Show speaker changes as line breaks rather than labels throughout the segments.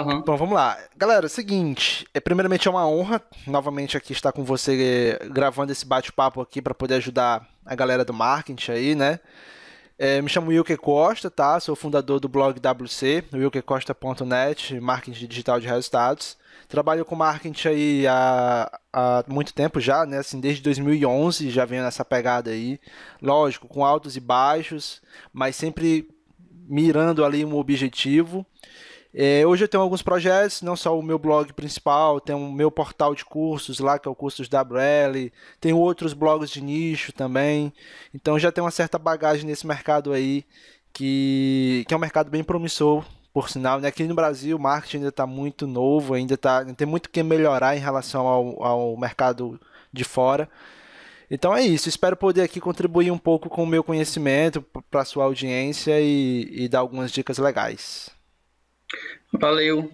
Uhum. Bom, então, vamos lá. Galera, seguinte, é, primeiramente é uma honra novamente aqui estar com você eh, gravando esse bate-papo aqui para poder ajudar a galera do marketing aí, né? É, me chamo Wilke Costa, tá? Sou fundador do blog WC, wilkecosta.net, marketing digital de resultados. Trabalho com marketing aí há, há, muito tempo já, né? Assim, desde 2011 já venho nessa pegada aí. Lógico, com altos e baixos, mas sempre mirando ali um objetivo. É, hoje eu tenho alguns projetos, não só o meu blog principal, tem o meu portal de cursos lá, que é o Cursos WL, tem outros blogs de nicho também. Então já tem uma certa bagagem nesse mercado aí, que, que é um mercado bem promissor, por sinal. Né? Aqui no Brasil o marketing ainda está muito novo, ainda tá, tem muito que melhorar em relação ao, ao mercado de fora. Então é isso, espero poder aqui contribuir um pouco com o meu conhecimento para a sua audiência e, e dar algumas dicas legais.
Valeu.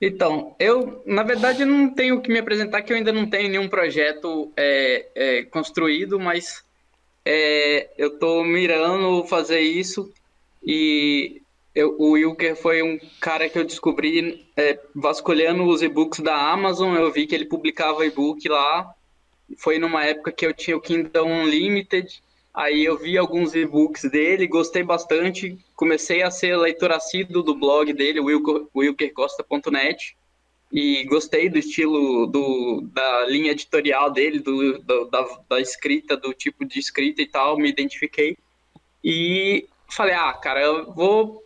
Então, eu, na verdade, não tenho que me apresentar, que eu ainda não tenho nenhum projeto é, é, construído, mas é, eu estou mirando fazer isso. E eu, o Wilker foi um cara que eu descobri é, vasculhando os e-books da Amazon. Eu vi que ele publicava e-book lá. Foi numa época que eu tinha o Kindle Unlimited. Aí eu vi alguns e-books dele, gostei bastante, comecei a ser leitor assíduo do blog dele, wilkercosta.net, e gostei do estilo, do, da linha editorial dele, do, do da, da, escrita, do tipo de escrita e tal, me identifiquei. E falei, ah, cara, eu vou...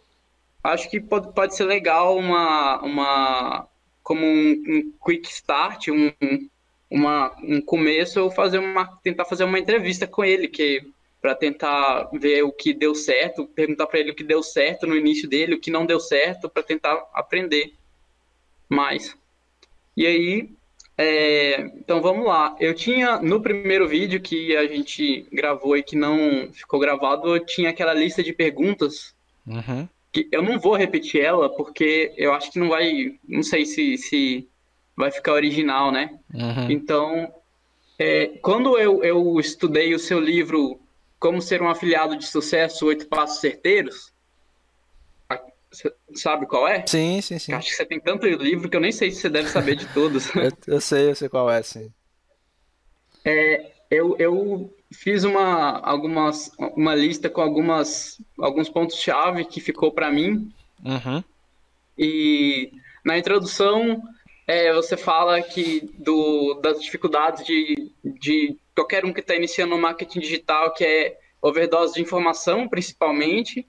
Acho que pode, pode ser legal uma... uma como um, um quick start, um, uma, um começo eu fazer uma tentar fazer uma entrevista com ele que para tentar ver o que deu certo, perguntar para ele o que deu certo no início dele, o que não deu certo, para tentar aprender mais. E aí, é, então vamos lá. Eu tinha no primeiro vídeo que a gente gravou e que não ficou gravado, eu tinha aquela lista de perguntas. Uhum. Que eu não vou repetir ela porque eu acho que não vai, não sei se, se vai ficar original, né? Uhum. Então, é, quando eu, eu estudei o seu livro como ser um afiliado de sucesso, oito passos certeiros. Você sabe qual
é? Sim, sim, sim. Acho que
você tem tanto livro que eu nem sei se você deve saber de todos.
eu, eu, sei, eu sei qual é, sim.
É, eu, eu fiz uma, algumas, uma lista com algumas, alguns pontos-chave que ficou para mim. Uhum. E na introdução, é, você fala que do, das dificuldades de de qualquer um que está iniciando o marketing digital, que é overdose de informação, principalmente,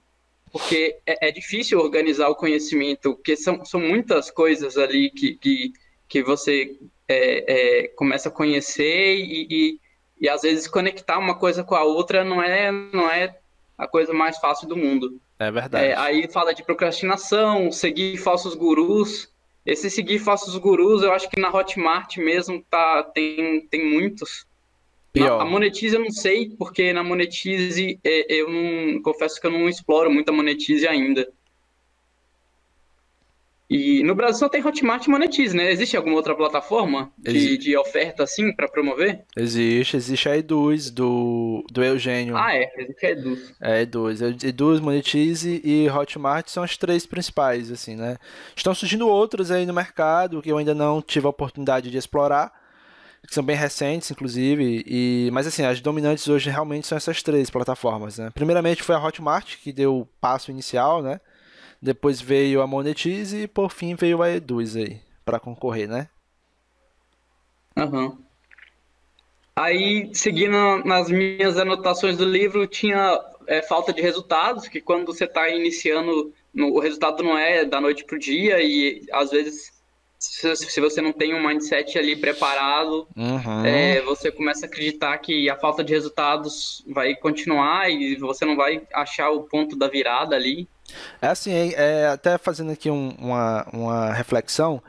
porque é, é difícil organizar o conhecimento, porque são, são muitas coisas ali que, que, que você é, é, começa a conhecer e, e, e, às vezes conectar uma coisa com a outra não é, não é a coisa mais fácil do mundo. É verdade. É, aí fala de procrastinação, seguir falsos gurus, esse seguir faça os gurus, eu acho que na Hotmart mesmo tá, tem, tem muitos. Pior. Na, a Monetize eu não sei, porque na Monetize é, eu não, confesso que eu não exploro muito a Monetize ainda. E no Brasil só tem Hotmart e Monetize, né? Existe alguma outra plataforma de, de oferta assim para promover?
Existe, existe a Eduz do, do Eugênio. Ah,
é, existe a Eduz.
É, Eduz. Eduz, Monetize e Hotmart são as três principais, assim, né? Estão surgindo outras aí no mercado que eu ainda não tive a oportunidade de explorar, que são bem recentes, inclusive, e mas assim, as dominantes hoje realmente são essas três plataformas, né? Primeiramente foi a Hotmart que deu o passo inicial, né? Depois veio a Monetize e por fim veio a Eduz aí, para concorrer, né? Aham. Uhum.
Aí, seguindo nas minhas anotações do livro, tinha é, falta de resultados, que quando você está iniciando, no, o resultado não é da noite para o dia, e às vezes, se, se, você não tem um mindset ali preparado,
uhum. é,
você começa a acreditar que a falta de resultados vai continuar e você não vai achar o ponto da virada ali.
É assim, é, até fazendo aqui um, uma, uma reflexão,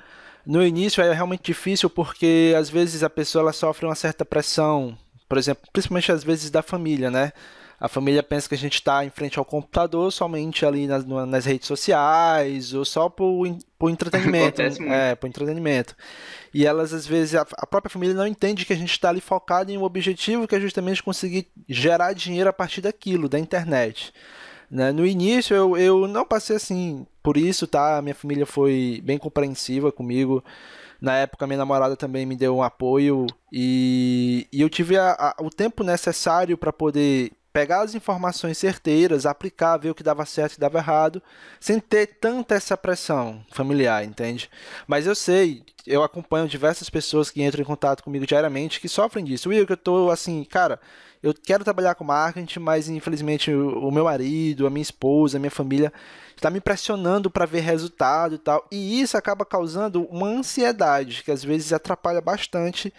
no início é realmente difícil porque às vezes a pessoa ela sofre uma certa pressão, por exemplo, principalmente às vezes da família, né? A família pensa que a gente está em frente ao computador somente ali nas, nas redes sociais ou só por, o entretenimento. é, por entretenimento. E elas, às vezes, a, a própria família não entende que a gente está ali focado em um objetivo que é justamente conseguir gerar dinheiro a partir daquilo, da internet. Né? No início eu, eu não passei assim por isso, tá? Minha família foi bem compreensiva comigo. Na época, minha namorada também me deu um apoio e, e eu tive a, a, o tempo necessário para poder pegar as informações certeiras, aplicar, ver o que dava certo e dava errado, sem ter tanta essa pressão familiar, entende? Mas eu sei, eu acompanho diversas pessoas que entram em contato comigo diariamente que sofrem disso. eu que eu tô assim, cara, eu quero trabalhar com marketing, mas infelizmente o meu marido, a minha esposa, a minha família está me pressionando para ver resultado e tal. E isso acaba causando uma ansiedade que às vezes atrapalha bastante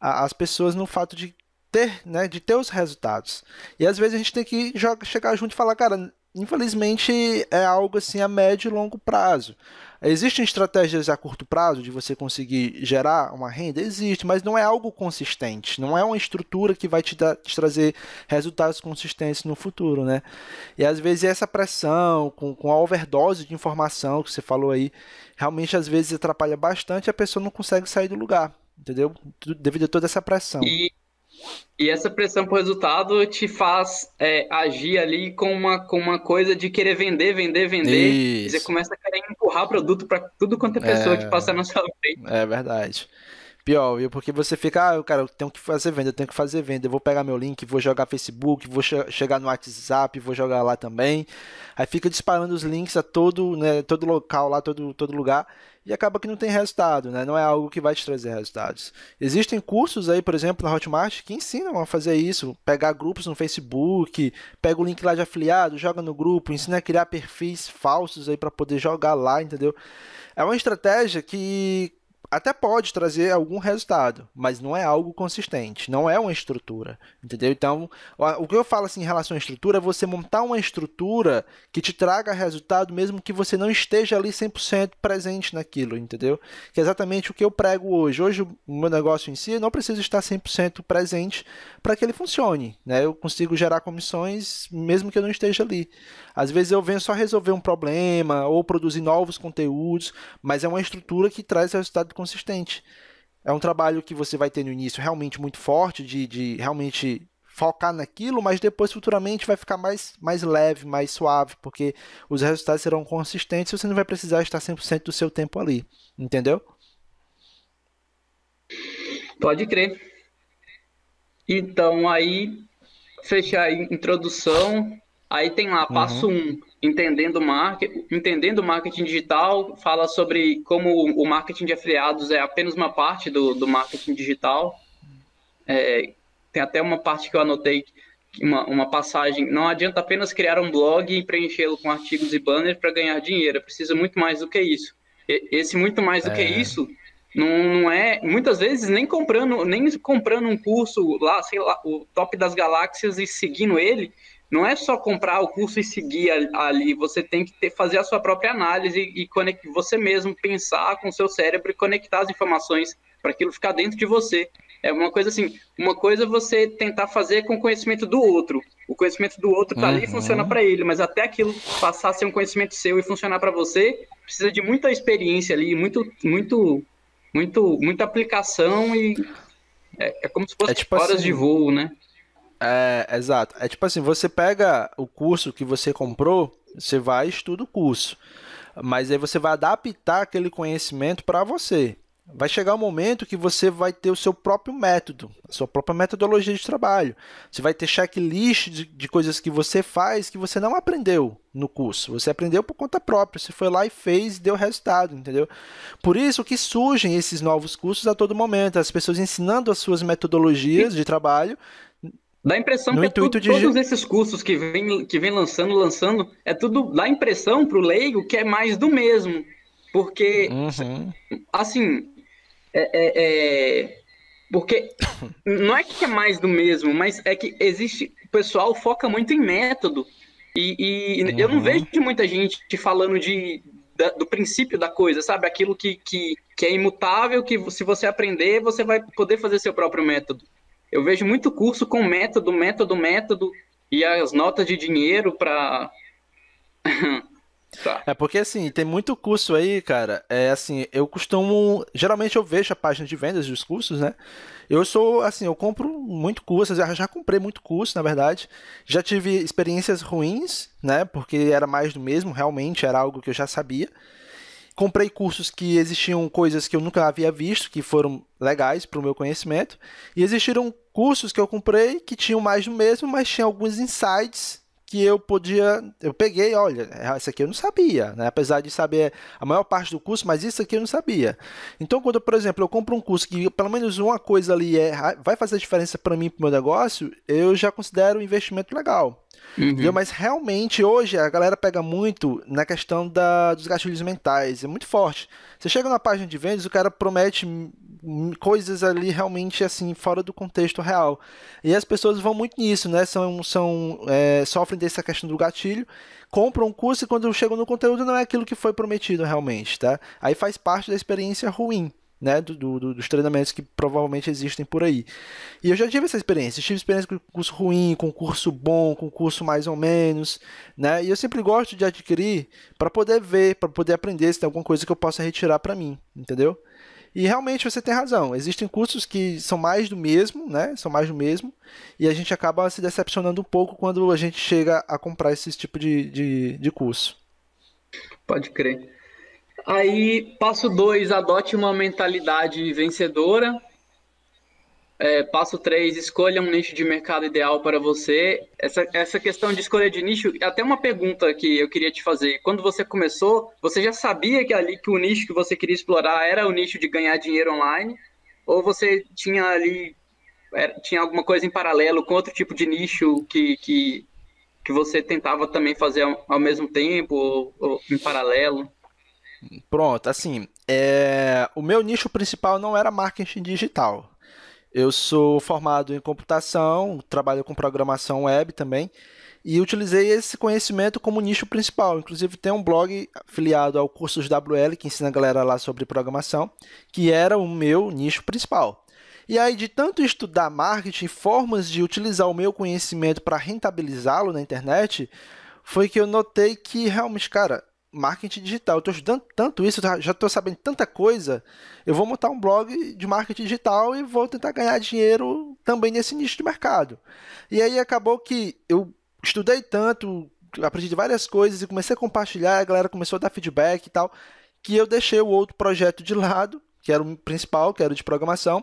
as pessoas no fato de ter, né, de ter os resultados. E às vezes a gente tem que jogar, chegar junto e falar, cara, infelizmente é algo assim a médio e longo prazo. Existem estratégias a curto prazo de você conseguir gerar uma renda? Existe, mas não é algo consistente. Não é uma estrutura que vai te, dar, te trazer resultados consistentes no futuro, né? E às vezes essa pressão, com, com a overdose de informação que você falou aí, realmente às vezes atrapalha bastante e a pessoa não consegue sair do lugar, entendeu? Devido a toda essa pressão.
E e essa pressão por resultado te faz é, agir ali com uma, com uma coisa de querer vender, vender, vender. Isso. E você começa a querer empurrar produto para tudo quanto é pessoa é... que passa na
sua frente. É verdade. Pior, viu? Porque você fica, ah, cara, eu tenho que fazer venda, eu tenho que fazer venda, eu vou pegar meu link, vou jogar Facebook, vou che chegar no WhatsApp, vou jogar lá também. Aí fica disparando os links a todo, né, todo local lá, todo, todo lugar, e acaba que não tem resultado, né? Não é algo que vai te trazer resultados. Existem cursos aí, por exemplo, na Hotmart, que ensinam a fazer isso, pegar grupos no Facebook, pega o link lá de afiliado, joga no grupo, ensina a criar perfis falsos aí para poder jogar lá, entendeu? É uma estratégia que até pode trazer algum resultado, mas não é algo consistente, não é uma estrutura, entendeu? Então, o que eu falo assim em relação à estrutura é você montar uma estrutura que te traga resultado mesmo que você não esteja ali 100% presente naquilo, entendeu? Que é exatamente o que eu prego hoje. Hoje o meu negócio em si eu não preciso estar 100% presente para que ele funcione, né? Eu consigo gerar comissões mesmo que eu não esteja ali. Às vezes eu venho só resolver um problema ou produzir novos conteúdos, mas é uma estrutura que traz resultado consistente. É um trabalho que você vai ter no início realmente muito forte, de, de realmente focar naquilo, mas depois futuramente vai ficar mais, mais leve, mais suave, porque os resultados serão consistentes e você não vai precisar estar 100% do seu tempo ali, entendeu? Pode crer.
Então aí, fechar a introdução, Aí tem lá, passo 1, uhum. um, entendendo, market, entendendo marketing digital, fala sobre como o marketing de afiliados é apenas uma parte do, do marketing digital. É, tem até uma parte que eu anotei, uma, uma passagem. Não adianta apenas criar um blog e preenchê-lo com artigos e banners para ganhar dinheiro, é precisa muito mais do que isso. E, esse muito mais do é. que isso não, não é muitas vezes nem comprando nem comprando um curso lá sei lá o top das galáxias e seguindo ele não é só comprar o curso e seguir ali, você tem que ter, fazer a sua própria análise e você mesmo pensar com o seu cérebro e conectar as informações para aquilo ficar dentro de você. É uma coisa assim, uma coisa é você tentar fazer com o conhecimento do outro. O conhecimento do outro tá uhum. ali e uhum. funciona para ele, mas até aquilo passar a ser um conhecimento seu e funcionar para você, precisa de muita experiência ali, muito muito muito muita aplicação e é, é como se fosse é
tipo horas assim... de voo, né? É, exato. É tipo assim, você pega o curso que você comprou, você vai e estuda o curso. Mas aí você vai adaptar aquele conhecimento para você. Vai chegar um momento que você vai ter o seu próprio método, a sua própria metodologia de trabalho. Você vai ter checklist de, de coisas que você faz que você não aprendeu no curso. Você aprendeu por conta própria, você foi lá e fez e deu resultado, entendeu? Por isso que surgem esses novos cursos a todo momento, as pessoas ensinando as suas metodologias de trabalho Dá a impressão no que é todos
esses cursos que vem, que vem lançando, lançando, é tudo. Dá a impressão pro leigo que é mais do mesmo. Porque, uhum. assim, é, é, é, porque não é que é mais do mesmo, mas é que existe. O pessoal foca muito em método. E, e uhum. eu não uhum. vejo muita gente falando de, da, do princípio da coisa, sabe? Aquilo que, que, que é imutável, que se você aprender, você vai poder fazer seu próprio método. Eu vejo muito curso com método, método, método e as notas de dinheiro para
Tá. É porque assim, tem muito curso aí, cara. É assim, eu costumo. Geralmente eu vejo a página de vendas dos cursos, né? Eu sou, assim, eu compro muito curso, já, já comprei muito curso, na verdade. Já tive experiências ruins, né? Porque era mais do mesmo, realmente, era algo que eu já sabia comprei cursos que existiam coisas que eu nunca havia visto, que foram legais para o meu conhecimento, e existiram cursos que eu comprei que tinham mais do mesmo, mas tinha alguns insights que eu podia, eu peguei, olha, isso aqui eu não sabia, né? apesar de saber a maior parte do curso, mas isso aqui eu não sabia. Então, quando, por exemplo, eu compro um curso que pelo menos uma coisa ali é, vai fazer diferença para mim, para o meu negócio, eu já considero um investimento legal. Uhum. Mas realmente, hoje, a galera pega muito na questão da, dos gatilhos mentais. É muito forte. Você chega na página de vendas, o cara promete coisas ali realmente assim, fora do contexto real. E as pessoas vão muito nisso, né? São, são, é, sofrem dessa questão do gatilho, compram um curso e quando chegam no conteúdo não é aquilo que foi prometido realmente, tá? Aí faz parte da experiência ruim né, do, do, dos treinamentos que provavelmente existem por aí. E eu já tive essa experiência, tive experiência com curso ruim, com curso bom, com curso mais ou menos, né, e eu sempre gosto de adquirir para poder ver, para poder aprender se tem alguma coisa que eu possa retirar para mim, entendeu? E realmente você tem razão, existem cursos que são mais do mesmo, né, são mais do mesmo, e a gente acaba se decepcionando um pouco quando a gente chega a comprar esse tipo de, de, de curso. Pode crer.
Aí, passo 2, adote uma mentalidade vencedora. É, passo 3, escolha um nicho de mercado ideal para você. Essa, essa questão de escolha de nicho, é até uma pergunta que eu queria te fazer. Quando você começou, você já sabia que ali que o nicho que você queria explorar era o nicho de ganhar dinheiro online? Ou você tinha ali era, tinha alguma coisa em paralelo com outro tipo de nicho que, que, que você tentava também fazer ao, ao mesmo tempo ou, ou em paralelo?
Pronto, assim, é... o meu nicho principal não era marketing digital. Eu sou formado em computação, trabalho com programação web também, e utilizei esse conhecimento como nicho principal. Inclusive, tem um blog afiliado ao Cursos WL, que ensina a galera lá sobre programação, que era o meu nicho principal. E aí, de tanto estudar marketing, formas de utilizar o meu conhecimento para rentabilizá-lo na internet, foi que eu notei que realmente, cara, marketing digital. Eu estou estudando tanto isso, tá? já estou sabendo tanta coisa. Eu vou montar um blog de marketing digital e vou tentar ganhar dinheiro também nesse nicho de mercado. E aí acabou que eu estudei tanto, aprendi várias coisas e comecei a compartilhar, a galera começou a dar feedback e tal, que eu deixei o outro projeto de lado, que era o principal, que era o de programação,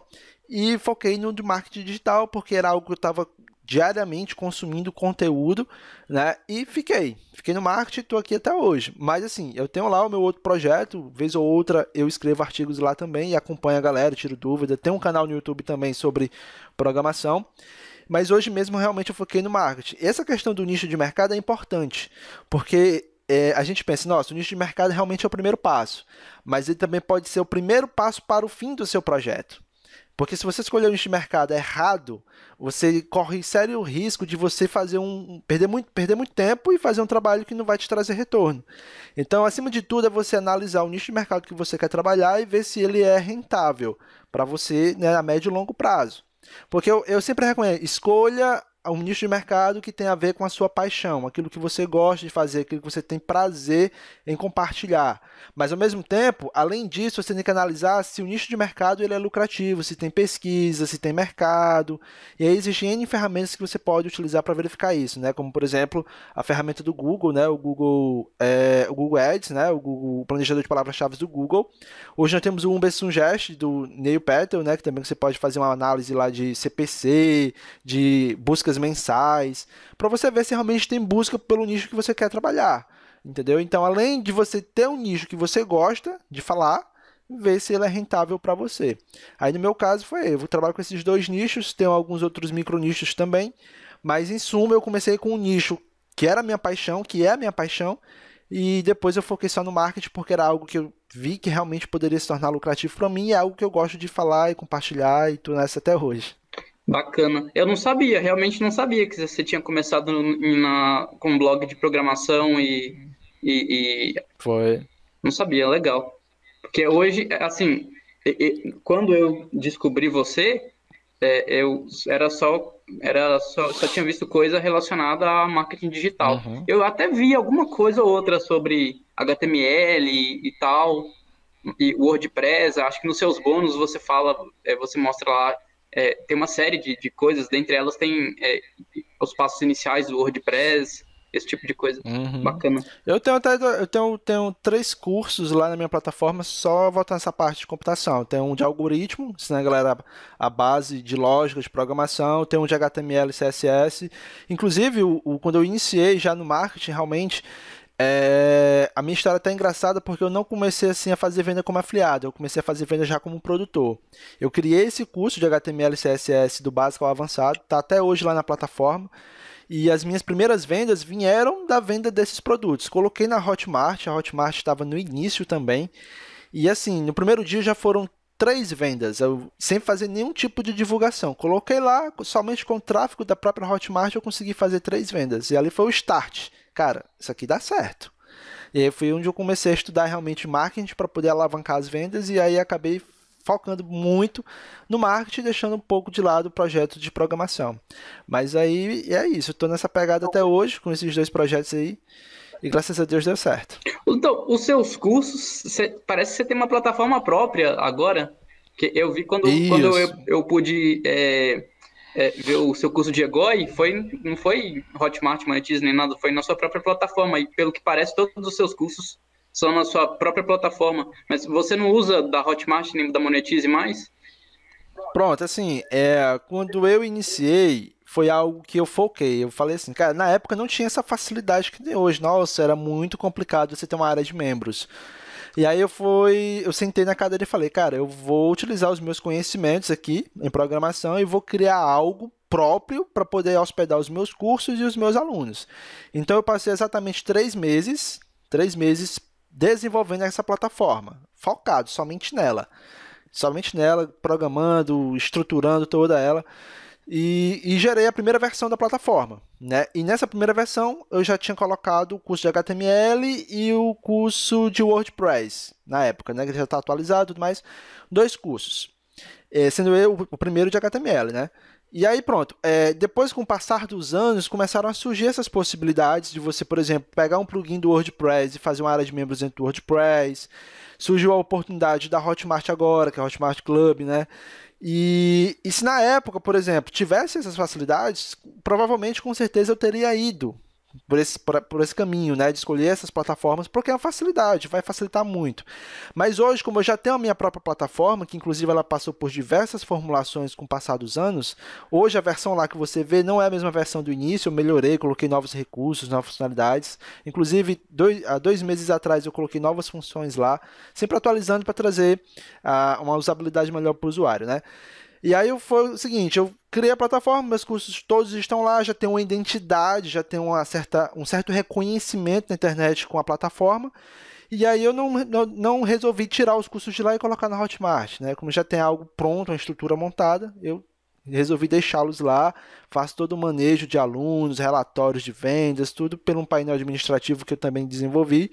e foquei no de marketing digital, porque era algo que eu estava diariamente consumindo conteúdo, né? E fiquei, fiquei no marketing, estou aqui até hoje. Mas assim, eu tenho lá o meu outro projeto, vez ou outra eu escrevo artigos lá também e acompanho a galera, tiro dúvida. Tem um canal no YouTube também sobre programação. Mas hoje mesmo realmente eu foquei no marketing. Essa questão do nicho de mercado é importante, porque é, a gente pensa, nossa, o nicho de mercado realmente é o primeiro passo, mas ele também pode ser o primeiro passo para o fim do seu projeto. Porque se você escolher um nicho de mercado errado, você corre sério risco de você fazer um perder muito, perder muito tempo e fazer um trabalho que não vai te trazer retorno. Então, acima de tudo, é você analisar o nicho de mercado que você quer trabalhar e ver se ele é rentável para você né, a médio e longo prazo. Porque eu, eu sempre recomendo, escolha um nicho de mercado que tem a ver com a sua paixão, aquilo que você gosta de fazer, aquilo que você tem prazer em compartilhar. Mas ao mesmo tempo, além disso, você tem que analisar se o nicho de mercado ele é lucrativo, se tem pesquisa, se tem mercado. E aí existem N ferramentas que você pode utilizar para verificar isso, né? Como por exemplo, a ferramenta do Google, né? O Google, é, o Google Ads, né? O, Google, o planejador de palavras-chave do Google. Hoje nós temos o Umber Sungest do Neil Patel, né? Que também você pode fazer uma análise lá de CPC, de buscas mensais, para você ver se realmente tem busca pelo nicho que você quer trabalhar, entendeu? Então, além de você ter um nicho que você gosta de falar, ver se ele é rentável para você. Aí no meu caso foi, eu trabalho com esses dois nichos, tenho alguns outros micro nichos também, mas em suma eu comecei com um nicho que era a minha paixão, que é a minha paixão, e depois eu foquei só no marketing porque era algo que eu vi que realmente poderia se tornar lucrativo para mim, e é algo que eu gosto de falar e compartilhar e tudo nessa até hoje.
Bacana. Eu não sabia, realmente não sabia que você tinha começado na, com blog de programação e, e, e... Foi. Não sabia, legal. Porque hoje, assim, quando eu descobri você, é, eu era só era só, só tinha visto coisa relacionada a marketing digital. Uhum. Eu até vi alguma coisa ou outra sobre HTML e, e, tal, e WordPress. Acho que nos seus bônus você fala, é, você mostra lá é, tem uma série de, de coisas, dentre elas tem é, os passos iniciais do WordPress, esse tipo de coisa
uhum. bacana. Eu tenho até eu tenho, tenho três cursos lá na minha plataforma só voltando nessa parte de computação. Tem um de algoritmo, ensinando a galera a base de lógica, de programação, tem um de HTML e CSS. Inclusive, o, o, quando eu iniciei já no marketing, realmente, é, a minha história tá engraçada porque eu não comecei assim a fazer venda como afiliado, eu comecei a fazer venda já como produtor. Eu criei esse curso de HTML e CSS do básico ao avançado, tá até hoje lá na plataforma. E as minhas primeiras vendas vieram da venda desses produtos. Coloquei na Hotmart, a Hotmart estava no início também. E assim, no primeiro dia já foram três vendas, eu, sem fazer nenhum tipo de divulgação. Coloquei lá, somente com o tráfego da própria Hotmart eu consegui fazer três vendas. E ali foi o start cara, isso aqui dá certo. E aí foi onde eu comecei a estudar realmente marketing para poder alavancar as vendas e aí acabei focando muito no marketing, deixando um pouco de lado o projeto de programação. Mas aí é isso, eu nessa pegada até hoje com esses dois projetos aí. E graças a Deus deu certo.
Então, os seus cursos, cê, parece que você tem uma plataforma própria agora. Que eu vi quando, quando eu, eu pude é, é, ver o seu curso de EGOI foi, não foi Hotmart, Monetize nem nada, foi na sua própria plataforma. E pelo que parece, todos os seus cursos são na sua própria plataforma. Mas você não usa da Hotmart nem da Monetize mais?
Pronto, assim, é, quando eu iniciei, foi algo que eu foquei. Eu falei assim, cara, na época não tinha essa facilidade que tem hoje. Nossa, era muito complicado você ter uma área de membros. E aí eu fui, eu sentei na cadeira e falei, cara, eu vou utilizar os meus conhecimentos aqui em programação e vou criar algo próprio para poder hospedar os meus cursos e os meus alunos. Então eu passei exatamente três meses, três meses desenvolvendo essa plataforma, focado somente nela, somente nela, programando, estruturando toda ela. E, e, gerei a primeira versão da plataforma. Né? E nessa primeira versão eu já tinha colocado o curso de HTML e o curso de WordPress na época, né? que já está atualizado e tudo mais. Dois cursos. É, sendo eu o primeiro de HTML. Né? E aí pronto, é, depois com o passar dos anos começaram a surgir essas possibilidades de você, por exemplo, pegar um plugin do WordPress e fazer uma área de membros dentro do WordPress. Surgiu a oportunidade da Hotmart agora, que é a Hotmart Club, né? E, e se na época, por exemplo, tivesse essas facilidades, provavelmente com certeza eu teria ido por esse, por, por esse caminho, né? De escolher essas plataformas, porque é uma facilidade, vai facilitar muito. Mas hoje, como eu já tenho a minha própria plataforma, que inclusive ela passou por diversas formulações com o passar dos anos, hoje a versão lá que você vê não é a mesma versão do início, eu melhorei, coloquei novos recursos, novas funcionalidades. Inclusive, dois, há dois meses atrás eu coloquei novas funções lá, sempre atualizando para trazer uh, uma usabilidade melhor para o usuário, né? E aí foi o seguinte, eu criei a plataforma, meus cursos todos estão lá, já tem uma identidade, já tem uma certa, um certo reconhecimento na internet com a plataforma. E aí eu não, não, não, resolvi tirar os cursos de lá e colocar na Hotmart, né? Como já tem algo pronto, uma estrutura montada, eu resolvi deixá-los lá, faço todo o manejo de alunos, relatórios de vendas, tudo pelo um painel administrativo que eu também desenvolvi.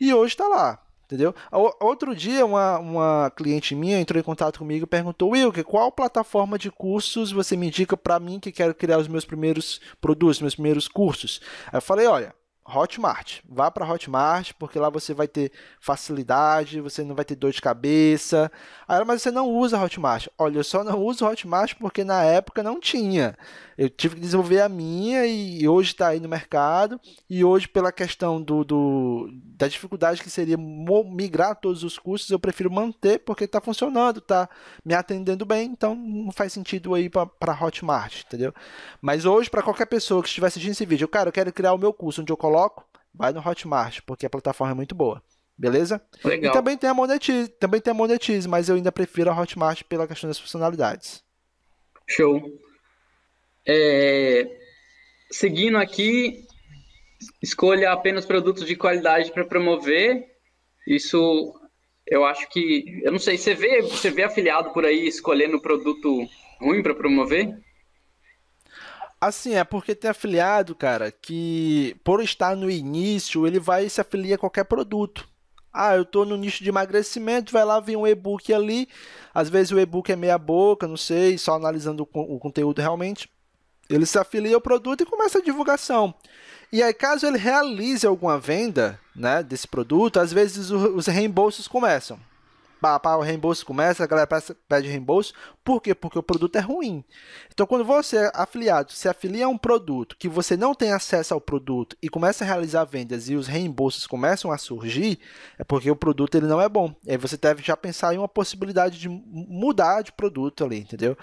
E hoje está lá entendeu? Outro dia, uma, uma cliente minha entrou em contato comigo e perguntou: Wilke, qual plataforma de cursos você me indica para mim que quero criar os meus primeiros produtos, meus primeiros cursos? Aí eu falei: olha. Hotmart. Vá para Hotmart, porque lá você vai ter facilidade, você não vai ter dor de cabeça. Ah, mas você não usa Hotmart. Olha, eu só não uso Hotmart porque na época não tinha. Eu tive que desenvolver a minha e hoje está aí no mercado. E hoje, pela questão do, do, da dificuldade que seria migrar todos os cursos, eu prefiro manter porque está funcionando, está me atendendo bem. Então não faz sentido aí para Hotmart, entendeu? Mas hoje, para qualquer pessoa que estivesse assistindo esse vídeo, cara, eu quero criar o meu curso onde eu coloco coloco, vai no Hotmart, porque a plataforma é muito boa. Beleza? Legal. E também tem a Monetize, também tem a Monetize, mas eu ainda prefiro a Hotmart pela questão das funcionalidades.
Show. É... Seguindo aqui, escolha apenas produtos de qualidade para promover. Isso eu acho que. Eu não sei, você vê, você vê afiliado por aí escolhendo produto ruim para promover?
Assim, é porque tem afiliado, cara, que por estar no início, ele vai se afiliar a qualquer produto. Ah, eu tô no nicho de emagrecimento, vai lá vir um e-book ali. Às vezes o e-book é meia boca, não sei, só analisando o conteúdo realmente. Ele se afilia ao produto e começa a divulgação. E aí, caso ele realize alguma venda né, desse produto, às vezes os reembolsos começam o reembolso começa, a galera pede reembolso. Por quê? Porque o produto é ruim. Então, quando você, é afiliado, se afilia a um produto que você não tem acesso ao produto e começa a realizar vendas e os reembolsos começam a surgir, é porque o produto ele não é bom. E aí você deve já pensar em uma possibilidade de mudar de produto ali, entendeu?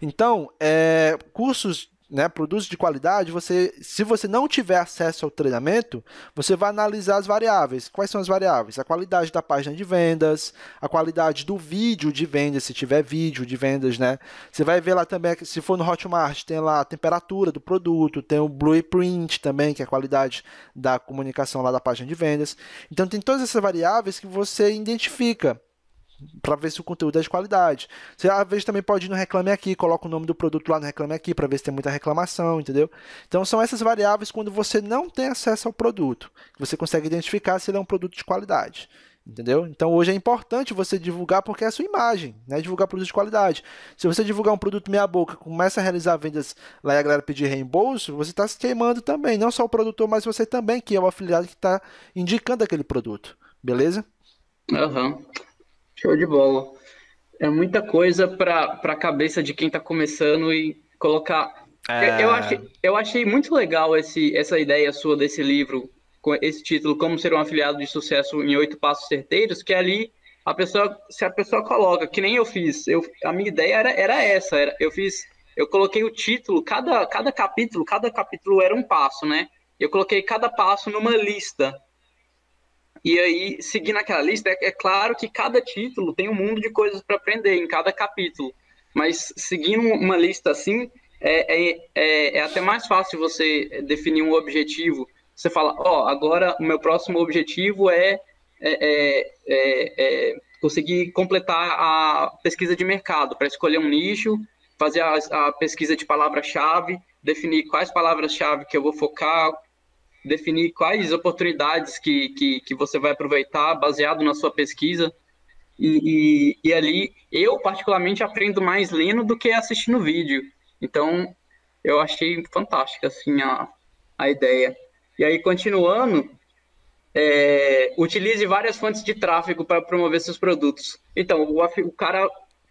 Então, é, cursos né, produtos de qualidade, você, se você não tiver acesso ao treinamento, você vai analisar as variáveis. Quais são as variáveis? A qualidade da página de vendas, a qualidade do vídeo de vendas, se tiver vídeo de vendas, né? Você vai ver lá também, se for no Hotmart, tem lá a temperatura do produto, tem o blueprint também, que é a qualidade da comunicação lá da página de vendas. Então tem todas essas variáveis que você identifica para ver se o conteúdo é de qualidade. Você às vezes também pode ir no Reclame Aqui, coloca o nome do produto lá no Reclame Aqui para ver se tem muita reclamação, entendeu? Então são essas variáveis quando você não tem acesso ao produto, que você consegue identificar se ele é um produto de qualidade. Entendeu? Então hoje é importante você divulgar porque é a sua imagem, né? Divulgar produto de qualidade. Se você divulgar um produto meia boca, começa a realizar vendas lá e a galera pedir reembolso, você está se queimando também, não só o produtor, mas você também, que é o afiliado que está indicando aquele produto. Beleza? Aham. Uhum. Show de
bola. É muita coisa para a cabeça de quem está começando e colocar. É... Eu, achei, eu achei muito legal esse, essa ideia sua desse livro, com esse título, Como Ser um Afiliado de Sucesso em Oito Passos Certeiros, que ali a pessoa, se a pessoa coloca, que nem eu fiz, eu, a minha ideia era, era essa, era, eu fiz, eu coloquei o título, cada, cada capítulo, cada capítulo era um passo, né? Eu coloquei cada passo numa lista. E aí, seguindo aquela lista, é, é claro que cada título tem um mundo de coisas para aprender em cada capítulo. Mas seguindo uma lista assim, é, é, é, é até mais fácil você definir um objetivo. Você fala, ó, oh, agora o meu próximo objetivo é é, é, é conseguir completar a pesquisa de mercado para escolher um nicho, fazer a, a pesquisa de palavra-chave, definir quais palavras-chave que eu vou focar, definir quais oportunidades que, que, que você vai aproveitar baseado na sua pesquisa. E, e, e, ali eu, particularmente, aprendo mais lendo do que assistindo vídeo. Então, eu achei fantástica assim, a, a ideia. E aí, continuando, é, utilize várias fontes de tráfego para promover seus produtos. Então, o, o cara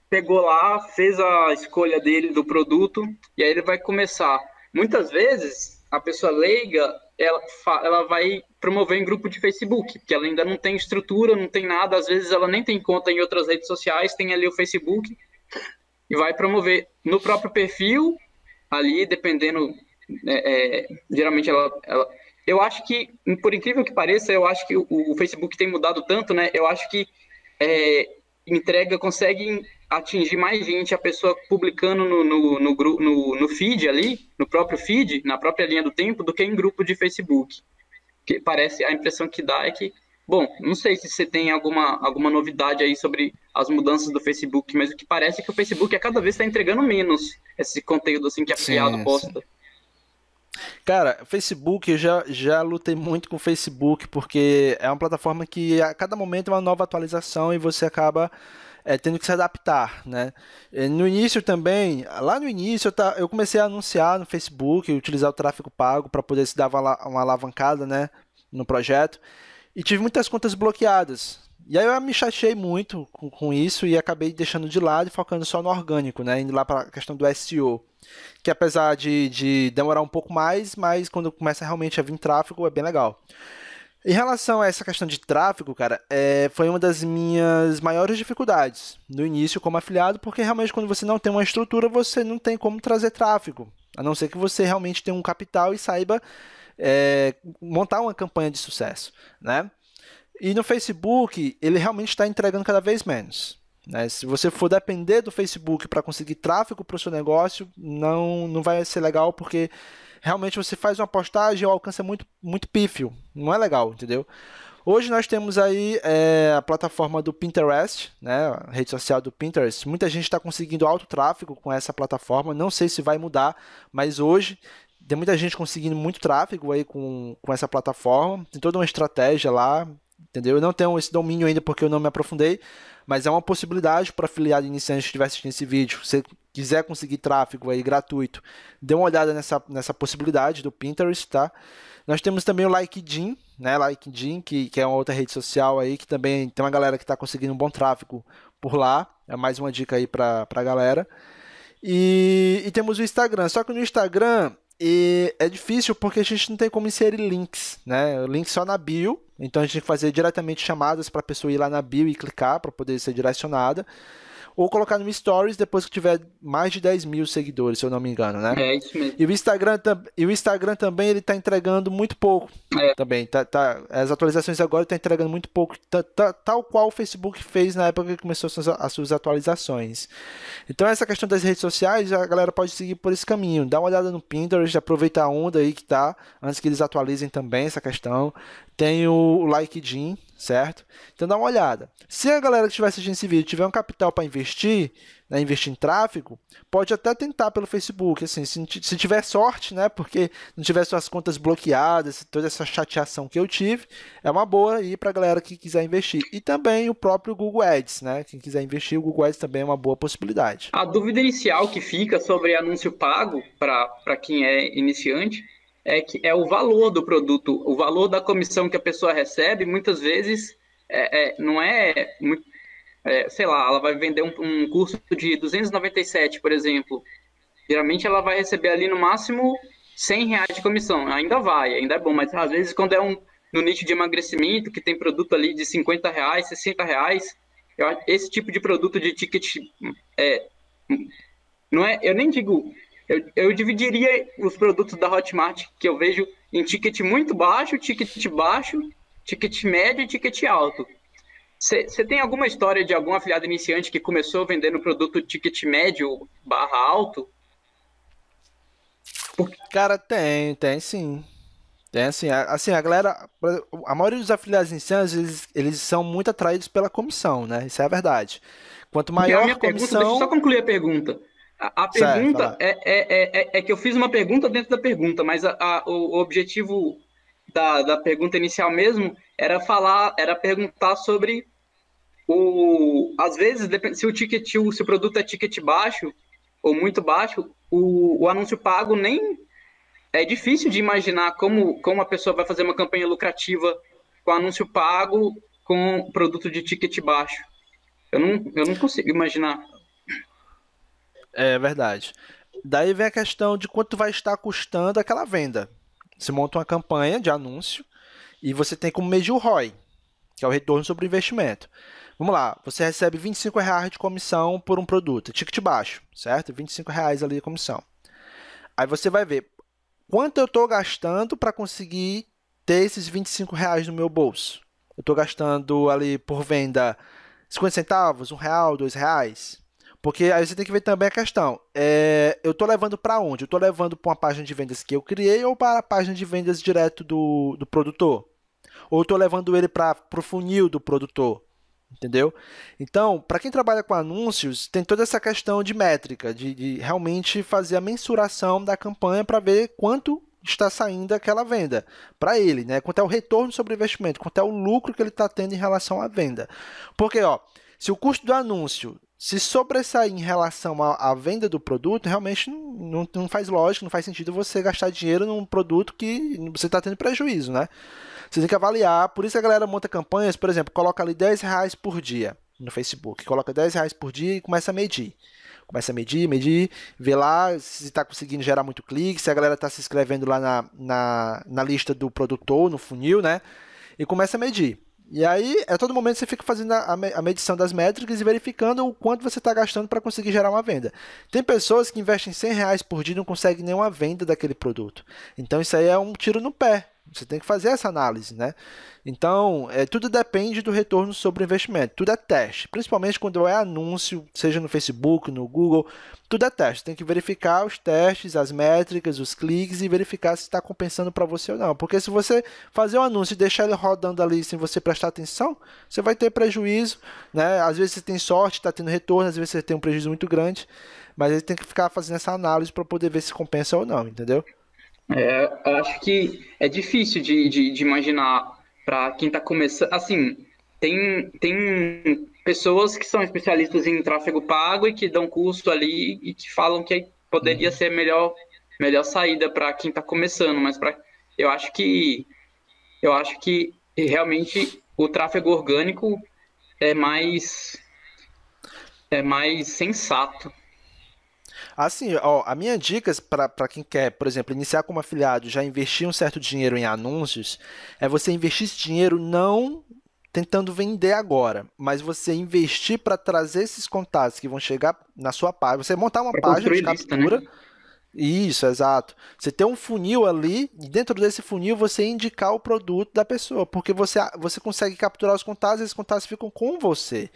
pegou lá, fez a escolha dele do produto, e aí ele vai começar. Muitas vezes, a pessoa leiga, ela, ela vai promover em grupo de Facebook, porque ela ainda não tem estrutura, não tem nada, às vezes ela nem tem conta em outras redes sociais, tem ali o Facebook, e vai promover no próprio perfil, ali, dependendo. É, é, geralmente ela, ela. Eu acho que, por incrível que pareça, eu acho que o, o Facebook tem mudado tanto, né? Eu acho que é, entrega, consegue atingir mais gente, a pessoa publicando no, no, no, no, no feed ali, no próprio feed, na própria linha do tempo, do que em grupo de Facebook. Que parece, a impressão que dá é que, bom, não sei se você tem alguma, alguma novidade aí sobre as mudanças do Facebook, mas o que parece é que o Facebook a é cada vez está entregando menos esse conteúdo assim que afiliado sim, posta.
Sim. Cara, Facebook, eu já, já lutei muito com o Facebook, porque é uma plataforma que a cada momento é uma nova atualização e você acaba é, tendo que se adaptar, né? É, no início também, lá no início eu, tá, eu comecei a anunciar no Facebook, utilizar o tráfego pago para poder se dar uma, uma alavancada, né, no projeto. E tive muitas contas bloqueadas, e aí eu me chateei muito com, com, isso e acabei deixando de lado e focando só no orgânico, né? Indo lá para a questão do SEO. Que apesar de, de, demorar um pouco mais, mas quando começa realmente a vir tráfego é bem legal. Em relação a essa questão de tráfego, cara, é, foi uma das minhas maiores dificuldades no início como afiliado, porque realmente quando você não tem uma estrutura, você não tem como trazer tráfego. A não ser que você realmente tenha um capital e saiba é, montar uma campanha de sucesso, né? E no Facebook, ele realmente está entregando cada vez menos. Né? Se você for depender do Facebook para conseguir tráfego para o seu negócio, não, não vai ser legal, porque realmente você faz uma postagem e o alcance é muito, muito pífio. Não é legal, entendeu? Hoje nós temos aí é, a plataforma do Pinterest, né, a rede social do Pinterest. Muita gente está conseguindo alto tráfego com essa plataforma. Não sei se vai mudar, mas hoje tem muita gente conseguindo muito tráfego aí com, com essa plataforma. Tem toda uma estratégia lá, entendeu? Eu não tenho esse domínio ainda porque eu não me aprofundei, mas é uma possibilidade para afiliado iniciante que estiver assistindo esse vídeo. Se quiser conseguir tráfego aí gratuito, dê uma olhada nessa, nessa possibilidade do Pinterest, tá? Nós temos também o LinkedIn, né? LinkedIn, que, que é uma outra rede social aí que também tem uma galera que está conseguindo um bom tráfego por lá. É mais uma dica aí para a galera. E, e temos o Instagram, só que no Instagram e é difícil porque a gente não tem como inserir links, né? Link só na bio, então a gente tem que fazer diretamente chamadas para a pessoa ir lá na bio e clicar para poder ser direcionada ou colocar no Stories depois que tiver mais de 10 mil seguidores, se eu não me engano, né? É isso mesmo. E o Instagram, e o Instagram também ele tá entregando muito pouco. É. Também. Tá, tá, as atualizações agora tá entregando muito pouco. Tá, tá, tal qual o Facebook fez na época que começou as suas atualizações. Então essa questão das redes sociais, a galera pode seguir por esse caminho. Dá uma olhada no Pinterest, aproveita a onda aí que tá, antes que eles atualizem também essa questão tem o Like certo? Então dá uma olhada. Se a galera que estiver assistindo esse vídeo tiver um capital para investir, né, investir em tráfego, pode até tentar pelo Facebook, assim, se, se tiver sorte, né, porque não tiver suas contas bloqueadas, toda essa chateação que eu tive, é uma boa aí para a galera que quiser investir. E também o próprio Google Ads, né, quem quiser investir, o Google Ads também é uma boa possibilidade.
A dúvida inicial que fica sobre anúncio pago para quem é iniciante é que é o valor do produto, o valor da comissão que a pessoa recebe, muitas vezes é, é, não é, é, sei lá, ela vai vender um, um, curso de 297, por exemplo, geralmente ela vai receber ali no máximo 100 reais de comissão, ainda vai, ainda é bom, mas às vezes quando é um no nicho de emagrecimento, que tem produto ali de 50 reais, 60 reais, eu, esse tipo de produto de ticket é, não é, eu nem digo eu, eu dividiria os produtos da Hotmart que eu vejo em ticket muito baixo, ticket baixo, ticket médio e ticket alto. Você tem alguma história de algum afiliado iniciante que começou vendendo produto ticket médio barra alto?
Porque... Cara, tem, tem sim. Tem assim, a, assim, a galera, a maioria dos afiliados iniciantes, eles, eles são muito atraídos pela comissão, né? Isso é a verdade. Quanto maior a minha comissão... Pergunta, deixa eu só
concluir a pergunta. A, certo, pergunta é, é, é, é, que eu fiz uma pergunta dentro da pergunta, mas a, a, o, o objetivo da, da pergunta inicial mesmo era falar, era perguntar sobre o. Às vezes, se o ticket, se o produto é ticket baixo ou muito baixo, o, o anúncio pago nem. É difícil de imaginar como, como a pessoa vai fazer uma campanha lucrativa com anúncio pago com produto de ticket baixo. Eu não, eu não consigo imaginar.
É verdade. Daí vem a questão de quanto vai estar custando aquela venda. Você monta uma campanha de anúncio e você tem como medir o ROI, que é o retorno sobre o investimento. Vamos lá, você recebe 25 reais de comissão por um produto, é ticket baixo, certo? 25 reais ali de comissão. Aí você vai ver quanto eu estou gastando para conseguir ter esses 25 reais no meu bolso. Eu estou gastando ali por venda 50 centavos, 1 real, 2 reais. Porque aí você tem que ver também a questão. É, eu estou levando para onde? Eu estou levando para uma página de vendas que eu criei ou para a página de vendas direto do, do produtor? Ou estou levando ele para o funil do produtor? Entendeu? Então, para quem trabalha com anúncios, tem toda essa questão de métrica, de, de realmente fazer a mensuração da campanha para ver quanto está saindo aquela venda para ele, né? Quanto é o retorno sobre investimento, quanto é o lucro que ele está tendo em relação à venda. Porque, ó, se o custo do anúncio se sobressair em relação à, venda do produto, realmente não, não, faz lógica, não faz sentido você gastar dinheiro num produto que você está tendo prejuízo, né? Você tem que avaliar, por isso a galera monta campanhas, por exemplo, coloca ali 10 reais por dia no Facebook, coloca 10 reais por dia e começa a medir. Começa a medir, medir, vê lá se está conseguindo gerar muito clique, se a galera está se inscrevendo lá na, na, na lista do produtor, no funil, né? E começa a medir. E aí, a é todo momento você fica fazendo a, medição das métricas e verificando o quanto você está gastando para conseguir gerar uma venda. Tem pessoas que investem 100 reais por dia e não conseguem nenhuma venda daquele produto. Então, isso aí é um tiro no pé. Você tem que fazer essa análise, né? Então, é, tudo depende do retorno sobre o investimento. Tudo é teste, principalmente quando é anúncio, seja no Facebook, no Google, tudo é teste. Tem que verificar os testes, as métricas, os cliques e verificar se está compensando para você ou não. Porque se você fazer um anúncio e deixar ele rodando ali sem você prestar atenção, você vai ter prejuízo, né? Às vezes você tem sorte, está tendo retorno, às vezes você tem um prejuízo muito grande, mas ele tem que ficar fazendo essa análise para poder ver se compensa ou não, entendeu?
É, acho que é difícil de, de, de imaginar para quem está começando. Assim, tem, tem pessoas que são especialistas em tráfego pago e que dão curso ali e que falam que poderia uhum. ser a melhor, melhor saída para quem está começando, mas para eu acho que eu acho que realmente o tráfego orgânico é mais é mais sensato
Assim, ó, a minha dica para quem quer, por exemplo, iniciar como afiliado, já investir um certo dinheiro em anúncios, é você investir esse dinheiro não tentando vender agora, mas você investir para trazer esses contatos que vão chegar na sua página, você montar uma pra página de captura, lista, né? Isso, exato. Você tem um funil ali, e dentro desse funil você indicar o produto da pessoa, porque você, você consegue capturar os contatos, e esses contatos ficam com você.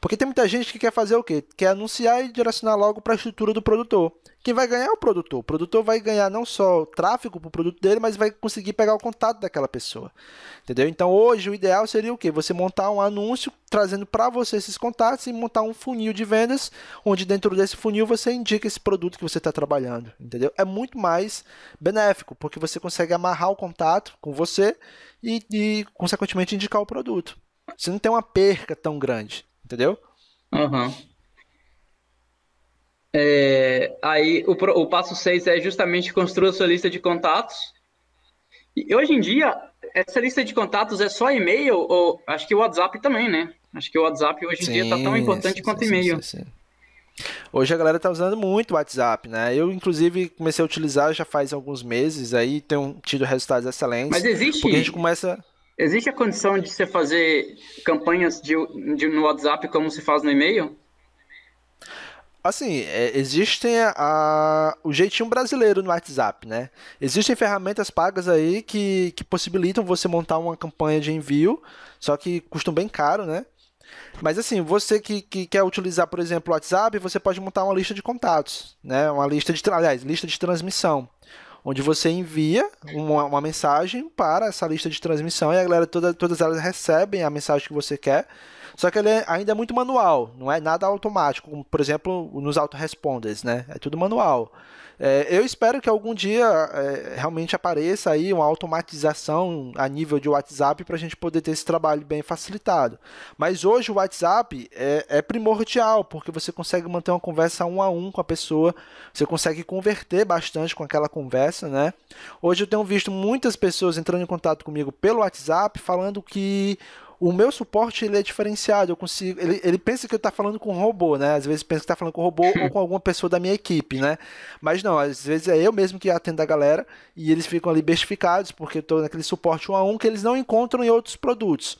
Porque tem muita gente que quer fazer o quê? Quer anunciar e direcionar logo para a estrutura do produtor. Quem vai ganhar é o produtor. O produtor vai ganhar não só o tráfego para o produto dele, mas vai conseguir pegar o contato daquela pessoa. Entendeu? Então hoje o ideal seria o quê? Você montar um anúncio trazendo para você esses contatos e montar um funil de vendas, onde dentro desse funil você indica esse produto que você está trabalhando. Entendeu? É muito mais benéfico, porque você consegue amarrar o contato com você e, e consequentemente, indicar o produto. Você não tem uma perca tão grande. Entendeu? Uhum.
É, aí o, o passo 6 é justamente construir a sua lista de contatos. E hoje em dia, essa lista de contatos é só e-mail ou acho que o WhatsApp também, né? Acho que o WhatsApp hoje em tá sim, dia está tão importante sim, quanto e-mail.
Sim, Hoje a galera tá usando muito o WhatsApp, né? Eu, inclusive, comecei a utilizar já faz alguns meses aí, tenho tido resultados excelentes. Mas existe. Porque a gente começa.
Existe a condição de você fazer campanhas de, de no WhatsApp como se faz no e-mail?
Assim, é, existem a, a, o jeitinho brasileiro no WhatsApp, né? Existem ferramentas pagas aí que, que possibilitam você montar uma campanha de envio, só que custam bem caro, né? Mas assim, você que, que quer utilizar, por exemplo, o WhatsApp, você pode montar uma lista de contatos, né? Uma lista de, aliás, lista de transmissão onde você envia uma, uma, mensagem para essa lista de transmissão e a galera toda, todas elas recebem a mensagem que você quer só que ele é, ainda é muito manual, não é nada automático, como por exemplo nos autoresponders, né? É tudo manual. É, eu espero que algum dia é, realmente apareça aí uma automatização a nível de WhatsApp para a gente poder ter esse trabalho bem facilitado. Mas hoje o WhatsApp é, é, primordial, porque você consegue manter uma conversa um a um com a pessoa, você consegue converter bastante com aquela conversa, né? Hoje eu tenho visto muitas pessoas entrando em contato comigo pelo WhatsApp falando que o meu suporte ele é diferenciado. Eu consigo. Ele, ele pensa que eu tá falando com um robô, né? Às vezes pensa que tá falando com um robô ou com alguma pessoa da minha equipe, né? Mas não, às vezes é eu mesmo que atendo a galera e eles ficam ali bestificados, porque eu tô naquele suporte um a um que eles não encontram em outros produtos.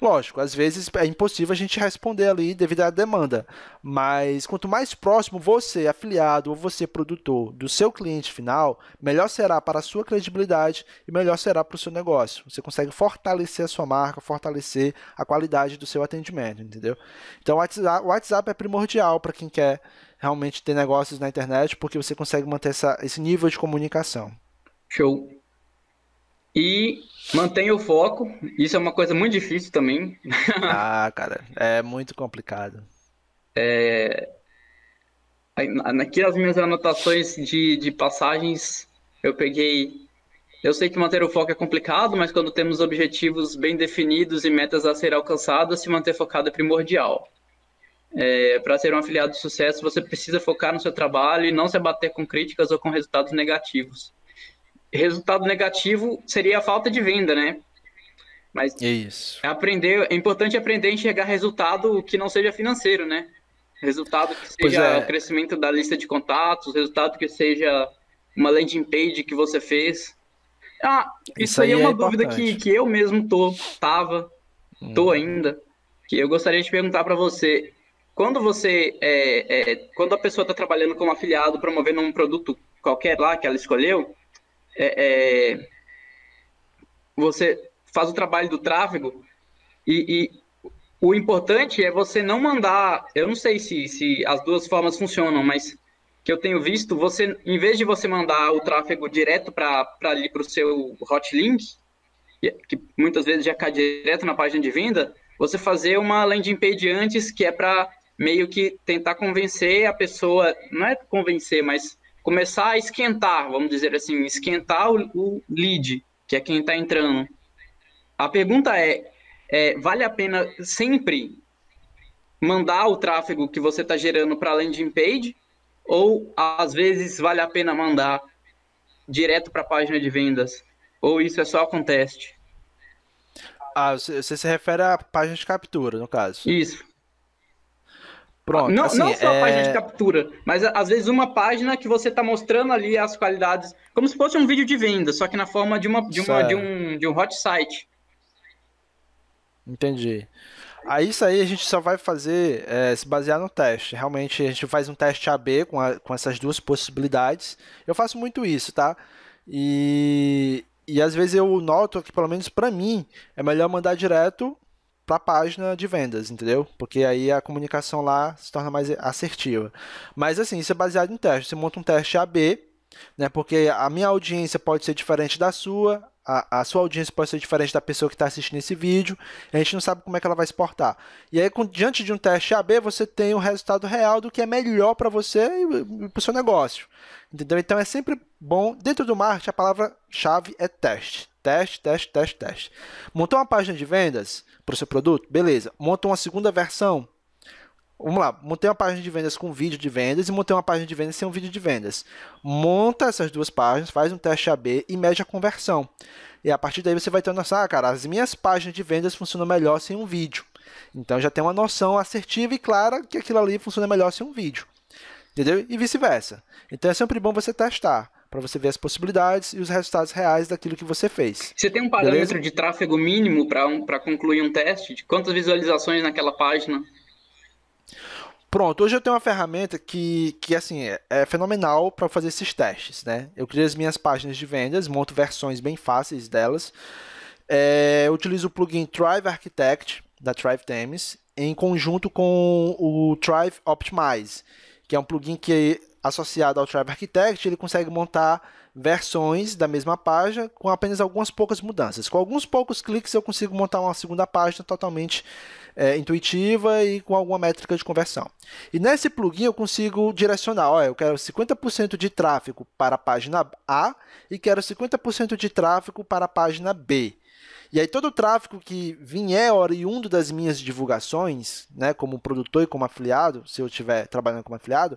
Lógico, às vezes é impossível a gente responder ali devido à demanda, mas quanto mais próximo você, afiliado ou você, produtor, do seu cliente final, melhor será para a sua credibilidade e melhor será para o seu negócio. Você consegue fortalecer a sua marca, fortalecer a qualidade do seu atendimento, entendeu? Então, o WhatsApp é primordial para quem quer realmente ter negócios na internet, porque você consegue manter essa, esse nível de comunicação. Show.
E mantenha o foco. Isso é uma coisa muito difícil também.
Ah, cara, é muito complicado.
É... Aqui nas minhas anotações de, de passagens, eu peguei. Eu sei que manter o foco é complicado, mas quando temos objetivos bem definidos e metas a ser alcançadas, se manter focado é primordial. É, para ser um afiliado de sucesso, você precisa focar no seu trabalho e não se abater com críticas ou com resultados negativos resultado negativo seria a falta de venda, né? Mas é isso. É aprender, é importante aprender a enxergar resultado que não seja financeiro, né? Resultado que seja é. o crescimento da lista de contatos, resultado que seja uma landing page que você fez. Ah, isso, isso aí é uma é dúvida que, que eu mesmo tô, tava, hum. tô uhum. ainda. Que eu gostaria de perguntar para você. Quando você é, é quando a pessoa está trabalhando como afiliado promovendo um produto qualquer lá que ela escolheu, é, é, você faz o trabalho do tráfego e, e, o importante é você não mandar. Eu não sei se, se as duas formas funcionam, mas que eu tenho visto, você, em vez de você mandar o tráfego direto para ali para o seu hotlink, que muitas vezes já cai direto na página de venda, você fazer uma landing page antes que é para meio que tentar convencer a pessoa, não é convencer, mas começar a esquentar, vamos dizer assim, esquentar o, o lead, que é quem está entrando. A pergunta é, é, vale a pena sempre mandar o tráfego que você está gerando para a landing page? Ou às vezes vale a pena mandar direto para a página de vendas? Ou isso é só teste?
Ah, você se refere à página de captura, no caso. Isso. Pronto. Não, assim, não só é... a página de
captura, mas às vezes uma página que você está mostrando ali as qualidades, como se fosse um vídeo de venda, só que na forma de, uma, de, uma, de, um, de um hot site.
Entendi. Aí isso aí a gente só vai fazer é, se basear no teste. Realmente a gente faz um teste AB com, a, com essas duas possibilidades. Eu faço muito isso, tá? E, e às vezes eu noto que pelo menos para mim é melhor mandar direto para a página de vendas, entendeu? Porque aí a comunicação lá se torna mais assertiva. Mas assim, isso é baseado em teste. Você monta um teste AB, né? Porque a minha audiência pode ser diferente da sua, a, a, sua audiência pode ser diferente da pessoa que está assistindo esse vídeo, a gente não sabe como é que ela vai exportar. E aí, com, diante de um teste AB, você tem o resultado real do que é melhor para você e, e para o seu negócio. Entendeu? Então é sempre bom, dentro do marketing, a palavra-chave é teste. Teste, teste, teste, teste. Montou uma página de vendas para o seu produto? Beleza. Montou uma segunda versão? Vamos lá, montei uma página de vendas com vídeo de vendas e montei uma página de vendas sem um vídeo de vendas. Monta essas duas páginas, faz um teste AB e mede a conversão. E a partir daí você vai ter uma noção, ah, cara, as minhas páginas de vendas funcionam melhor sem um vídeo. Então já tem uma noção assertiva e clara que aquilo ali funciona melhor sem um vídeo. Entendeu? E vice-versa. Então é sempre bom você testar para você ver as possibilidades e os resultados reais daquilo que você fez.
Você tem um parâmetro beleza? de tráfego mínimo para um, concluir um teste? De quantas visualizações naquela página?
Pronto, hoje eu tenho uma ferramenta que, que assim, é, é fenomenal para fazer esses testes, né? Eu crio as minhas páginas de vendas, monto versões bem fáceis delas. É, eu utilizo o plugin Thrive Architect, da Thrive Themes, em conjunto com o Thrive Optimize, que é um plugin que, associado ao Thrive Architect, ele consegue montar versões da mesma página com apenas algumas poucas mudanças. Com alguns poucos cliques eu consigo montar uma segunda página totalmente é, intuitiva e com alguma métrica de conversão. E nesse plugin eu consigo direcionar, olha, eu quero 50% de tráfego para a página A e quero 50% de tráfego para a página B. E aí todo o tráfego que vier é oriundo das minhas divulgações, né, como produtor e como afiliado, se eu estiver trabalhando como afiliado,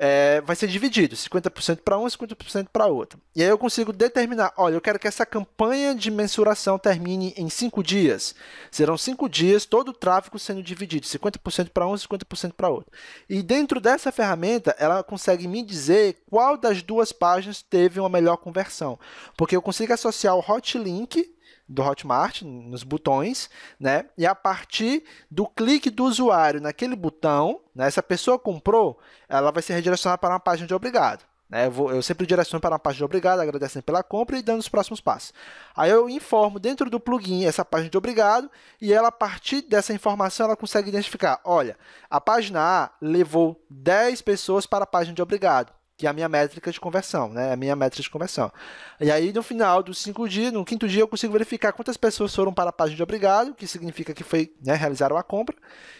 é, vai ser dividido, 50% para um, 50% para outro. E aí eu consigo determinar, olha, eu quero que essa campanha de mensuração termine em 5 dias. Serão 5 dias todo o tráfego sendo dividido, 50% para um, 50% para outro. E dentro dessa ferramenta, ela consegue me dizer qual das duas páginas teve uma melhor conversão, porque eu consigo associar o hotlink do Hotmart, nos botões, né? E a partir do clique do usuário naquele botão, né? essa pessoa comprou, ela vai ser redirecionada para uma página de obrigado. Né? Eu, vou, eu sempre direciono para uma página de obrigado, agradecendo pela compra e dando os próximos passos. Aí eu informo dentro do plugin essa página de obrigado e ela, a partir dessa informação, ela consegue identificar: olha, a página A levou 10 pessoas para a página de obrigado que é a minha métrica de conversão, né? É a minha métrica de conversão. E aí, no final dos cinco dias, no quinto dia, eu consigo verificar quantas pessoas foram para a página de obrigado, que significa que foi, né, realizaram a compra,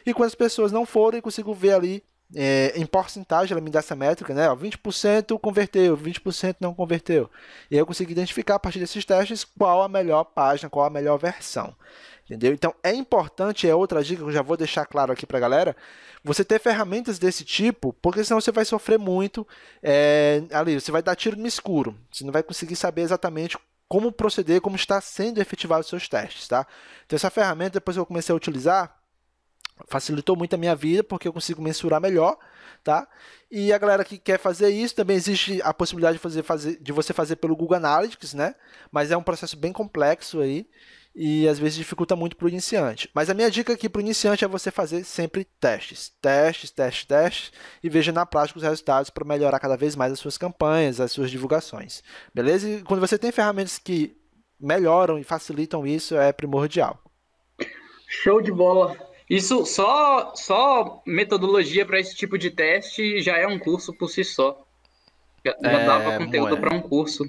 e quantas pessoas não foram, e consigo ver ali é, em porcentagem, ela me dá essa métrica, né? Ó, 20% converteu, 20% não converteu. E aí eu consigo identificar a partir desses testes qual a melhor página, qual a melhor versão. Entendeu? Então é importante, é outra dica que eu já vou deixar claro aqui pra galera, você ter ferramentas desse tipo, porque senão você vai sofrer muito é, ali, você vai dar tiro no escuro, você não vai conseguir saber exatamente como proceder, como está sendo efetivado os seus testes, tá? Então essa ferramenta, depois que eu comecei a utilizar, facilitou muito a minha vida porque eu consigo mensurar melhor, tá? E a galera que quer fazer isso também existe a possibilidade de, fazer, fazer, de você fazer pelo Google Analytics, né? Mas é um processo bem complexo aí e às vezes dificulta muito para o iniciante. Mas a minha dica aqui para o iniciante é você fazer sempre testes, testes, testes, testes e veja na prática os resultados para melhorar cada vez mais as suas campanhas, as suas divulgações, beleza? E quando você tem ferramentas que melhoram e facilitam isso, é primordial. Show de bola.
Isso só só metodologia para esse tipo de teste já é um curso por si só. Já é, dava conteúdo para um curso.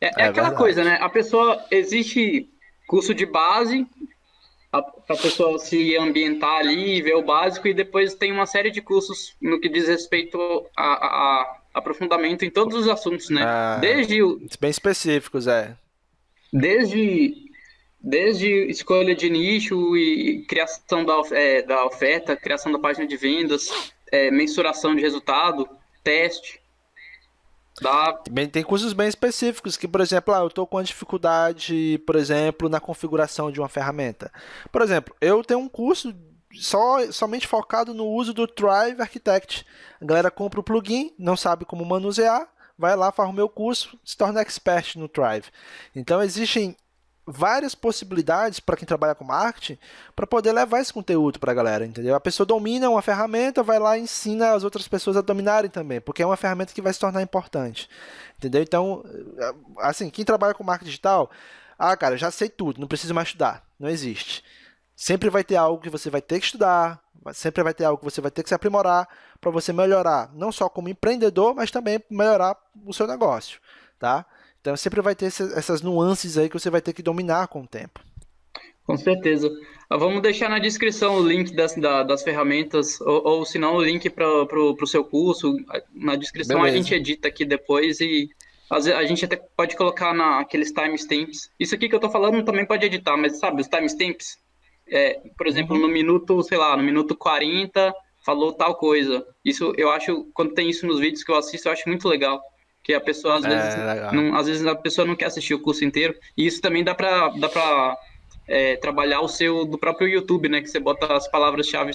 É, é, é aquela verdade. coisa, né? A pessoa existe curso de base, para a pessoa se ambientar ali e ver o básico, e depois tem uma série de cursos no que diz respeito a, a aprofundamento em todos os assuntos, né? Ah, desde
o, bem específicos, é. Desde desde
escolha de nicho e criação da, é, da oferta, criação da página de vendas, é, mensuração de resultado, teste, Dá...
Tem, tem cursos bem específicos que, por exemplo, ah, eu estou com uma dificuldade, por exemplo, na configuração de uma ferramenta. Por exemplo, eu tenho um curso só, somente focado no uso do Drive Architect. A galera compra o plugin, não sabe como manusear, vai lá, faz o meu curso, se torna expert no Drive. Então existem várias possibilidades para quem trabalha com marketing para poder levar esse conteúdo para a galera, entendeu? A pessoa domina uma ferramenta, vai lá e ensina as outras pessoas a dominarem também, porque é uma ferramenta que vai se tornar importante, entendeu? Então, eh, assim, quem trabalha com marketing digital, ah, cara, já sei tudo, não preciso mais estudar, não existe. Sempre vai ter algo que você vai ter que estudar, sempre vai ter algo que você vai ter que se aprimorar para você melhorar, não só como empreendedor, mas também melhorar o seu negócio, tá? Então sempre vai ter essas nuances aí que você vai ter que dominar com o tempo. Com
certeza. Ah, vamos deixar na descrição o link das, da, das ferramentas, ou, ou se não, o link para o seu curso. Na descrição Beleza. a gente edita aqui depois e a gente até pode colocar naqueles timestamps. Isso aqui que eu estou falando também pode editar, mas sabe, os timestamps, é, por exemplo, uhum. no minuto, sei lá, no minuto 40, falou tal coisa. Isso eu acho, quando tem isso nos vídeos que eu assisto, eu acho muito legal que a pessoa às é, vezes, não, às vezes a pessoa não quer assistir o curso inteiro e isso também dá para dá para é, trabalhar o seu do próprio YouTube né que você bota as palavras-chave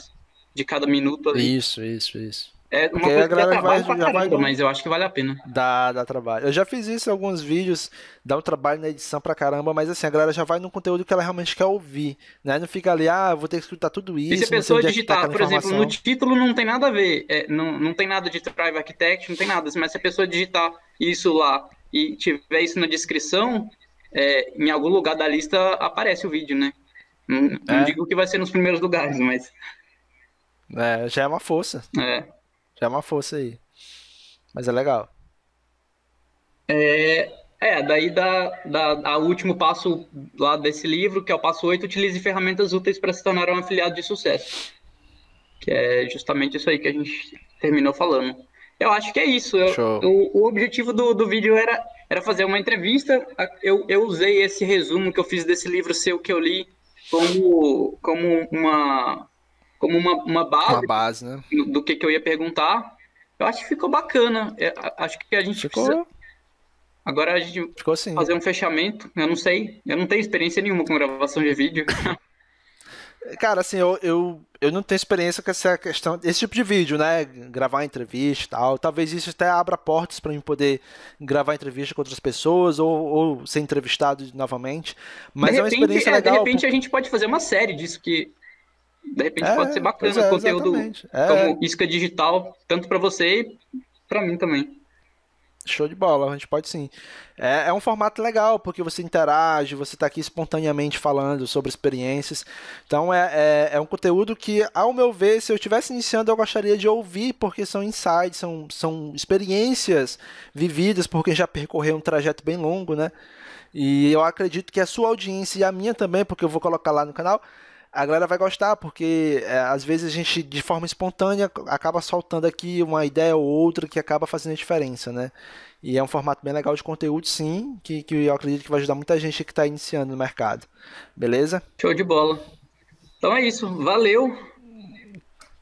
de cada minuto ali. isso isso isso é uma Porque coisa que tá vai, pra caramba, vai, mas
eu acho que vale a pena. Dá, dá trabalho. Eu já fiz isso em alguns vídeos, dá um trabalho na edição pra caramba, mas assim, a galera já vai no conteúdo que ela realmente quer ouvir, né? Não fica ali, ah, vou ter que escutar tudo isso. E se a pessoa tá digitar, tá por exemplo, no
título não tem nada a ver, é, não, não tem nada de Drive Architect, não tem nada, mas se a pessoa digitar isso lá e tiver isso na descrição, é, em algum lugar da lista aparece o vídeo, né?
Não, é. não digo
que vai ser nos primeiros lugares, mas.
É, já é uma força. É. Dá é uma força aí. Mas é legal.
É, é daí dá, dá, o último passo lá desse livro, que é o passo 8, utilize ferramentas úteis para se tornar um afiliado de sucesso. Que é justamente isso aí que a gente terminou falando. Eu acho que é isso. Eu, o, o, objetivo do, do vídeo era, era fazer uma entrevista. Eu, eu usei esse resumo que eu fiz desse livro seu que eu li como, como uma como uma, uma base, uma base né? do que, que eu ia perguntar. Eu acho que ficou bacana. É, acho que a gente ficou. Precisa... Agora a gente ficou assim. fazer um fechamento. Eu não sei. Eu não tenho experiência nenhuma com gravação de vídeo.
Cara, assim, eu, eu, eu não tenho experiência com essa questão, esse tipo de vídeo, né? Gravar entrevista e tal. Talvez isso até abra portas para mim poder gravar entrevista com outras pessoas ou, ou ser entrevistado novamente. Mas repente, é uma experiência é, De repente a
gente pode fazer uma série disso que de repente é, pode ser é, bacana é, conteúdo é. como isca digital, tanto para você e
para mim também. Show de bola, a gente pode sim. É, é, um formato legal, porque você interage, você está aqui espontaneamente falando sobre experiências. Então é, é, é, um conteúdo que, ao meu ver, se eu estivesse iniciando, eu gostaria de ouvir, porque são insights, são, são experiências vividas por quem já percorreu um trajeto bem longo, né? E eu acredito que a sua audiência e a minha também, porque eu vou colocar lá no canal, a galera vai gostar, porque é, às vezes a gente, de forma espontânea, acaba soltando aqui uma ideia ou outra que acaba fazendo a diferença, né? E é um formato bem legal de conteúdo, sim, que, que eu acredito que vai ajudar muita gente que está iniciando no mercado. Beleza? Show de bola. Então é isso. Valeu.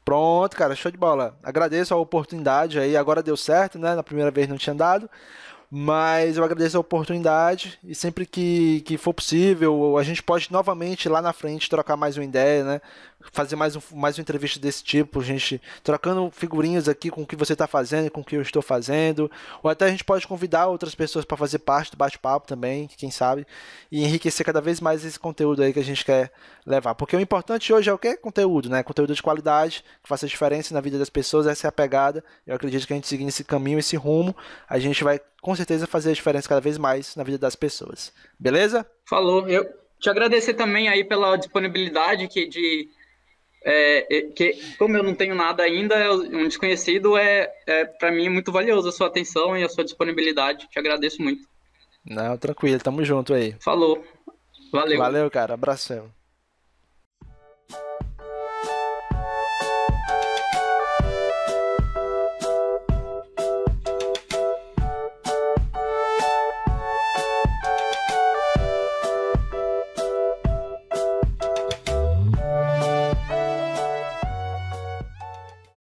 Pronto, cara, show de bola. Agradeço a oportunidade aí. Agora deu certo, né? Na primeira vez não tinha dado. Mas eu agradeço a oportunidade e sempre que, que for possível, a gente pode novamente lá na frente trocar mais uma ideia, né? fazer mais, um, mais uma entrevista desse tipo, gente trocando figurinhas aqui com o que você está fazendo, com o que eu estou fazendo, ou até a gente pode convidar outras pessoas para fazer parte do bate-papo também, quem sabe, e enriquecer cada vez mais esse conteúdo aí que a gente quer levar. Porque o importante hoje é o que? Conteúdo, né? Conteúdo de qualidade, que faça diferença na vida das pessoas, essa é a pegada. Eu acredito que a gente seguindo esse caminho, esse rumo, a gente vai com certeza fazer a diferença cada vez mais na vida das pessoas. Beleza?
Falou. Eu te agradecer também aí pela disponibilidade que de é, é, que como eu não tenho nada ainda, um desconhecido é, é para mim é muito valioso a sua atenção e a sua disponibilidade. Te agradeço muito.
Não, tranquilo, tamo junto aí. Falou. Valeu. Valeu, cara. Abração.